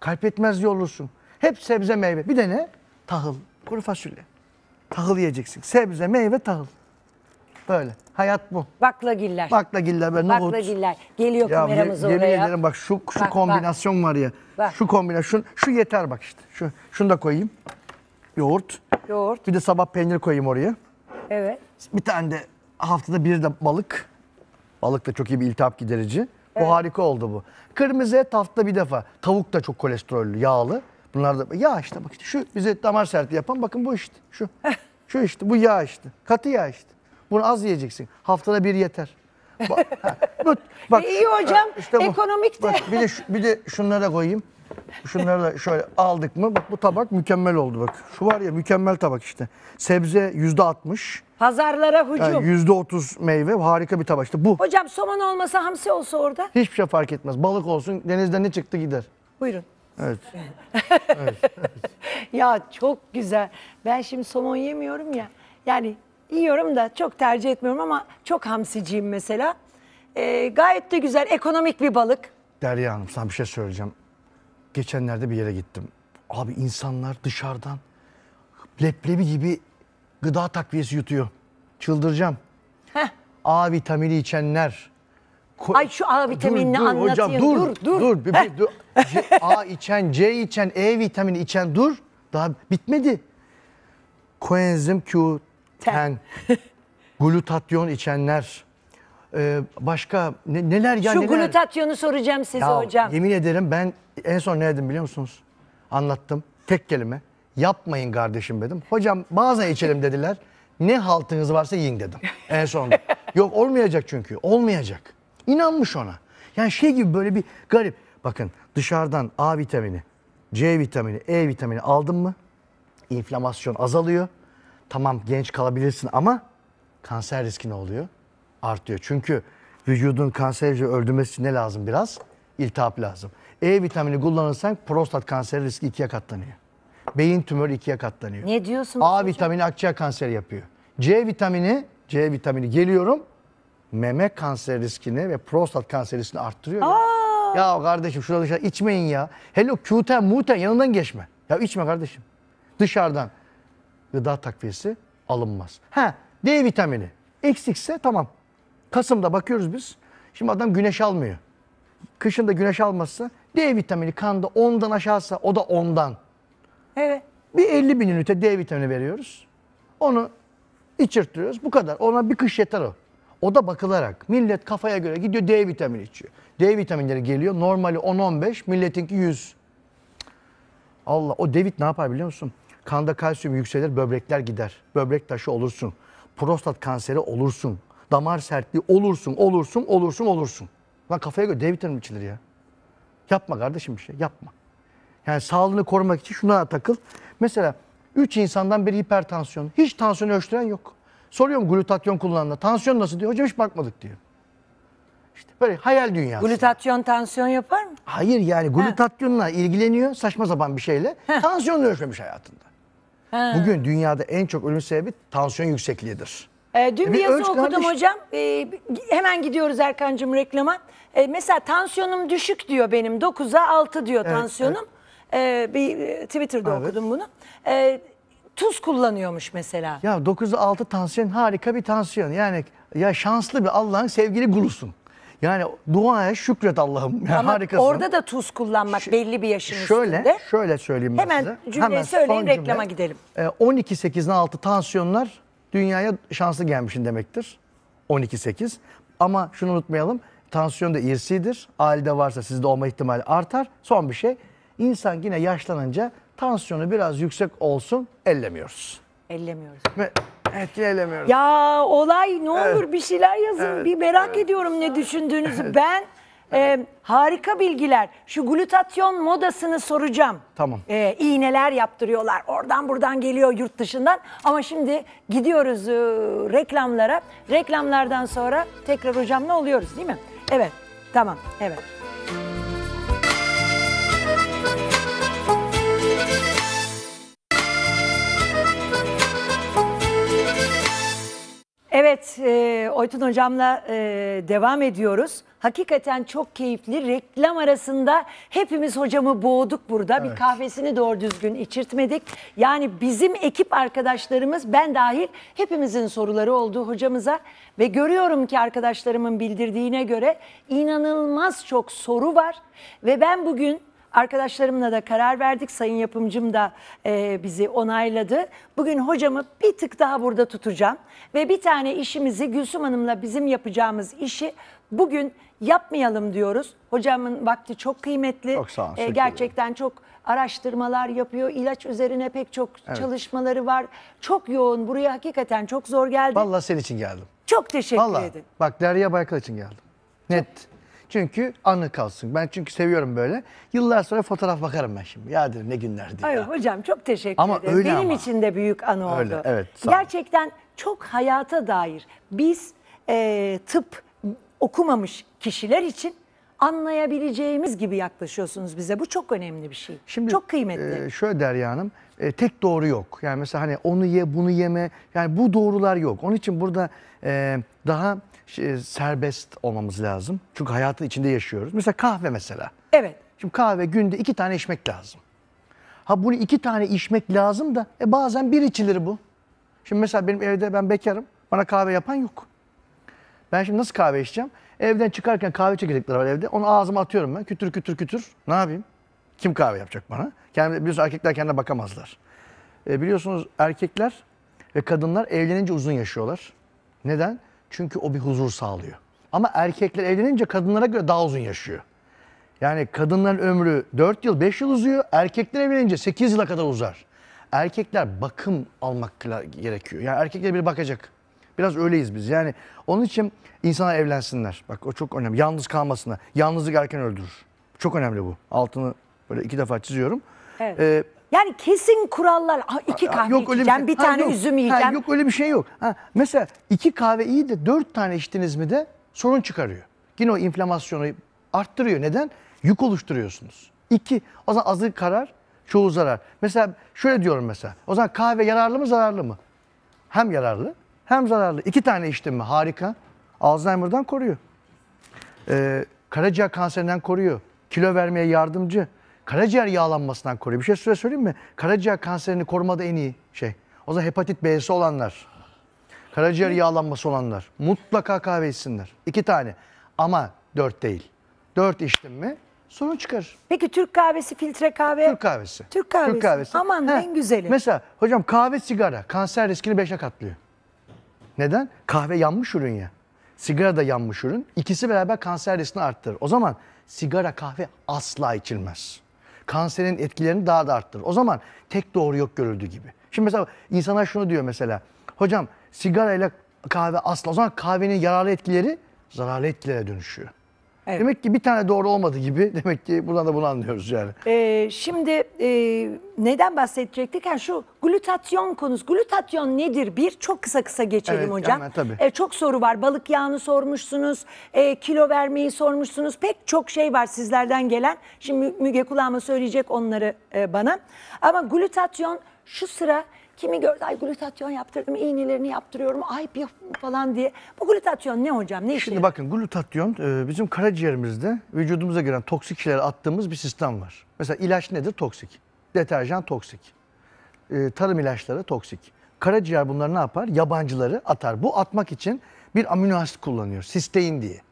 Kaybetmez olursun. Hep sebze meyve. Bir de ne? Tahıl. Kuru fasulye. Tahıl yiyeceksin. Sebze, meyve, tahıl. Böyle. Hayat bu. Baklagiller. Baklagiller ve nohut. Baklagiller. Geliyor ya, kameramız oraya. Yemin ederim bak şu, şu bak, kombinasyon bak. var ya. Bak. Şu kombinasyon. Şu yeter bak işte. Şu, şunu da koyayım. Yoğurt. Yoğurt. Bir de sabah peynir koyayım oraya. Evet. Bir tane de haftada bir de balık. Balık da çok iyi bir iltihap giderici. Evet. Bu harika oldu bu. Kırmızı et hafta bir defa. Tavuk da çok kolesterollü, yağlı. Bunlar da yağ işte bak işte şu bize damar serti yapan bakın bu işte şu. şu işte bu yağ işte. Katı yağ işte. Bunu az yiyeceksin. Haftada bir yeter. Bak, ha, bak, e hocam. Işte bu. Ekonomik de. Bak, bir de şu, bir de şunlara koyayım. Şunları da şöyle aldık mı bak bu tabak mükemmel oldu bak. Şu var ya mükemmel tabak işte. Sebze yüzde altmış. Pazarlara hücum. Yüzde otuz meyve harika bir tabak işte bu. Hocam somon olmasa hamsi olsa orada. Hiçbir şey fark etmez. Balık olsun denizden ne çıktı gider. Buyurun. Evet. evet. ya çok güzel. Ben şimdi somon yemiyorum ya. Yani yiyorum da çok tercih etmiyorum ama çok hamsiciyim mesela. Ee, gayet de güzel ekonomik bir balık. Derya Hanım sana bir şey söyleyeceğim geçenlerde bir yere gittim. Abi insanlar dışarıdan leblebi gibi gıda takviyesi yutuyor. Çıldıracağım. Heh. A vitamini içenler. Ko Ay şu A vitaminini dur, dur, anlatayım. Hocam, dur, dur, dur. dur, Heh. dur. C, A içen, C içen, E vitamini içen dur. Daha bitmedi. Koenzim Q10, glutatyon içenler. Ee, başka ne, neler ya Şu glutatyonu soracağım size ya, hocam. Yemin ederim ben en son ne dedim biliyor musunuz? Anlattım. Tek kelime. Yapmayın kardeşim dedim. Hocam bazen içelim dediler. Ne haltınız varsa yiyin dedim. En son. Yok olmayacak çünkü. Olmayacak. İnanmış ona. Yani şey gibi böyle bir garip. Bakın dışarıdan A vitamini, C vitamini, E vitamini aldın mı? İnflamasyon azalıyor. Tamam genç kalabilirsin ama kanser riski ne oluyor? artıyor. Çünkü vücudun kanserci öldürmesi için ne lazım biraz? İltihap lazım. E vitamini kullanırsan prostat kanseri riski ikiye katlanıyor. Beyin tümörü ikiye katlanıyor. Ne diyorsunuz A hocam? vitamini akciğer kanseri yapıyor. C vitamini, C vitamini geliyorum meme kanser riskini ve prostat kanser riskini arttırıyor. Ya. ya kardeşim şurada dışarı içmeyin ya. Hello Q'ten, M'ten yanından geçme. Ya içme kardeşim. Dışarıdan gıda takviyesi alınmaz. Ha D vitamini eksikse tamam Kasım'da bakıyoruz biz. Şimdi adam güneş almıyor. Kışında güneş almazsa D vitamini kanda ondan aşağısa o da ondan. Evet. Bir 50 bin ünite D vitamini veriyoruz. Onu içirtiyoruz. Bu kadar. Ona bir kış yeter o. O da bakılarak. Millet kafaya göre gidiyor D vitamini içiyor. D vitaminleri geliyor. Normali 10-15, milletinki 100. Allah o devit ne yapar biliyor musun? Kanda kalsiyum yükselir, böbrekler gider. Böbrek taşı olursun. Prostat kanseri olursun damar sertliği olursun, olursun, olursun, olursun. Lan kafaya göre D vitamini içilir ya. Yapma kardeşim bir şey, yapma. Yani sağlığını korumak için şuna takıl. Mesela 3 insandan biri hipertansiyon. Hiç tansiyonu ölçtüren yok. Soruyorum glutatyon kullananla. Tansiyon nasıl diyor. Hocam hiç bakmadık diyor. İşte böyle hayal dünyası. Glutatyon tansiyon yapar mı? Hayır yani glutatyonla ha. ilgileniyor saçma sapan bir şeyle. Tansiyonla ölçmemiş hayatında. Ha. Bugün dünyada en çok ölüm sebebi tansiyon yüksekliğidir. E, dün E, bir yazı okudum kardeş. hocam. E, hemen gidiyoruz Erkancığım reklama. E, mesela tansiyonum düşük diyor benim. 9'a 6 diyor tansiyonum. E, bir Twitter'da Evet. okudum bunu. E, tuz kullanıyormuş mesela. Ya 9'da 6 tansiyon harika bir tansiyon. Yani ya şanslı bir Allah'ın sevgili kulusun. Yani duaya şükret Allah'ım. Yani harikasın. orada da tuz kullanmak belli bir yaşın şöyle, üstünde. şöyle söyleyeyim ben Hemen size. cümleyi son söyleyin, reklama gidelim. 12 8'in altı tansiyonlar dünyaya şanslı gelmişsin demektir. 12-8. Ama şunu unutmayalım. Tansiyon da irsidir. Ailede varsa sizde olma ihtimali artar. Son bir şey. İnsan yine yaşlanınca tansiyonu biraz yüksek olsun ellemiyoruz. Ellemiyoruz. Ve Evet ellemiyoruz. Ya olay ne olur evet. bir şeyler yazın. Evet. Bir merak evet. ediyorum ne düşündüğünüzü. Evet. Ben ee, harika bilgiler. Şu glutatyon modasını soracağım. Tamam. Ee, iğneler yaptırıyorlar. Oradan buradan geliyor yurt dışından. Ama şimdi gidiyoruz e, reklamlara. Reklamlardan sonra tekrar hocamla oluyoruz değil mi? Evet. Tamam. Evet. Oytun Hocam'la e, devam ediyoruz. Hakikaten çok keyifli. Reklam arasında hepimiz hocamı boğduk burada. Evet. Bir kahvesini doğru düzgün içirtmedik. Yani bizim ekip arkadaşlarımız ben dahil hepimizin soruları olduğu hocamıza. Ve görüyorum ki arkadaşlarımın bildirdiğine göre inanılmaz çok soru var. Ve ben bugün Arkadaşlarımla da karar verdik. Sayın yapımcım da e, bizi onayladı. Bugün hocamı bir tık daha burada tutacağım. Ve bir tane işimizi Gülsüm Hanım'la bizim yapacağımız işi bugün yapmayalım diyoruz. Hocamın vakti çok kıymetli. Çok sağ olun. E, gerçekten çok araştırmalar yapıyor. İlaç üzerine pek çok evet. çalışmaları var. Çok yoğun. Buraya hakikaten çok zor geldi. Vallahi senin için geldim. Çok teşekkür Vallahi, ederim. Bak Derya Baykal için geldim. Net. Çok çünkü anı kalsın. Ben çünkü seviyorum böyle. Yıllar sonra fotoğraf bakarım ben şimdi. Ya derim ne günlerdi Hayır ya. hocam çok teşekkür Ama ederim. öyle Benim ama. için de büyük anı Öyle, oldu. evet, Gerçekten çok hayata dair biz e, tıp okumamış kişiler için anlayabileceğimiz gibi yaklaşıyorsunuz bize. Bu çok önemli bir şey. Şimdi, çok kıymetli. Ee, şöyle Derya Hanım, e, tek doğru yok. Yani mesela hani onu ye, bunu yeme, yani bu doğrular yok. Onun için burada e, daha şey, serbest olmamız lazım. Çünkü hayatın içinde yaşıyoruz. Mesela kahve mesela. Evet. Şimdi kahve günde iki tane içmek lazım. Ha bunu iki tane içmek lazım da e bazen bir içilir bu. Şimdi mesela benim evde ben bekarım. Bana kahve yapan yok. Ben şimdi nasıl kahve içeceğim? Evden çıkarken kahve çekirdekleri var evde. Onu ağzıma atıyorum ben. Kütür kütür kütür. Ne yapayım? Kim kahve yapacak bana? Kendi, biliyorsunuz erkekler kendine bakamazlar. E, biliyorsunuz erkekler ve kadınlar evlenince uzun yaşıyorlar. Neden? Çünkü o bir huzur sağlıyor. Ama erkekler evlenince kadınlara göre daha uzun yaşıyor. Yani kadınların ömrü 4 yıl, 5 yıl uzuyor. Erkekler evlenince 8 yıla kadar uzar. Erkekler bakım almak gerekiyor. Yani erkekler bir bakacak. Biraz öyleyiz biz. Yani onun için insanlar evlensinler. Bak o çok önemli. Yalnız kalmasınlar. Yalnızlık erken öldürür. Çok önemli bu. Altını böyle iki defa çiziyorum. Evet. E, yani kesin kurallar ha, iki kahve yok, içeceğim, öyle bir, şey. bir ha, tane yok, üzüm yiyeceğim. Ha, yok öyle bir şey yok. Ha, mesela iki kahve iyi de dört tane içtiniz mi de sorun çıkarıyor. Yine o inflamasyonu arttırıyor. Neden? Yük oluşturuyorsunuz. İki, o zaman azı karar, çoğu zarar. Mesela şöyle diyorum mesela. O zaman kahve yararlı mı zararlı mı? Hem yararlı hem zararlı. İki tane içtim mi harika. Alzheimer'dan koruyor. Ee, karaciğer kanserinden koruyor. Kilo vermeye yardımcı. Karaciğer yağlanmasından koruyor. Bir şey süre söyleyeyim mi? Karaciğer kanserini korumada en iyi şey. O zaman hepatit B'si olanlar, karaciğer yağlanması olanlar mutlaka kahve içsinler. İki tane ama dört değil. Dört içtim mi sorun çıkar. Peki Türk kahvesi, filtre kahve? Türk kahvesi. Türk kahvesi. Türk kahvesi. Aman He. en güzeli. Mesela hocam kahve sigara kanser riskini beşe katlıyor. Neden? Kahve yanmış ürün ya. Sigara da yanmış ürün. İkisi beraber kanser riskini arttırır. O zaman sigara kahve asla içilmez kanserin etkilerini daha da arttırır. O zaman tek doğru yok görüldüğü gibi. Şimdi mesela insana şunu diyor mesela. Hocam sigarayla kahve asla. O zaman kahvenin yararlı etkileri zararlı etkilere dönüşüyor. Evet. Demek ki bir tane doğru olmadı gibi. Demek ki buradan da bunu anlıyoruz yani. Ee, şimdi e, neden bahsedecektik? Yani şu glutatyon konusu. Glutatyon nedir? Bir çok kısa kısa geçelim evet, hocam. Hemen, tabii. E, çok soru var. Balık yağını sormuşsunuz. E, kilo vermeyi sormuşsunuz. Pek çok şey var sizlerden gelen. Şimdi Müge kulağıma söyleyecek onları e, bana. Ama glutatyon şu sıra Kimi gördü ay glutatyon yaptırdım, iğnelerini yaptırıyorum, ay falan diye. Bu glutatyon ne hocam? Ne Şimdi bakın glutatyon e, bizim karaciğerimizde vücudumuza giren toksik attığımız bir sistem var. Mesela ilaç nedir? Toksik. Deterjan toksik. E, tarım ilaçları toksik. Karaciğer bunları ne yapar? Yabancıları atar. Bu atmak için bir amino asit kullanıyor. Sistein diye.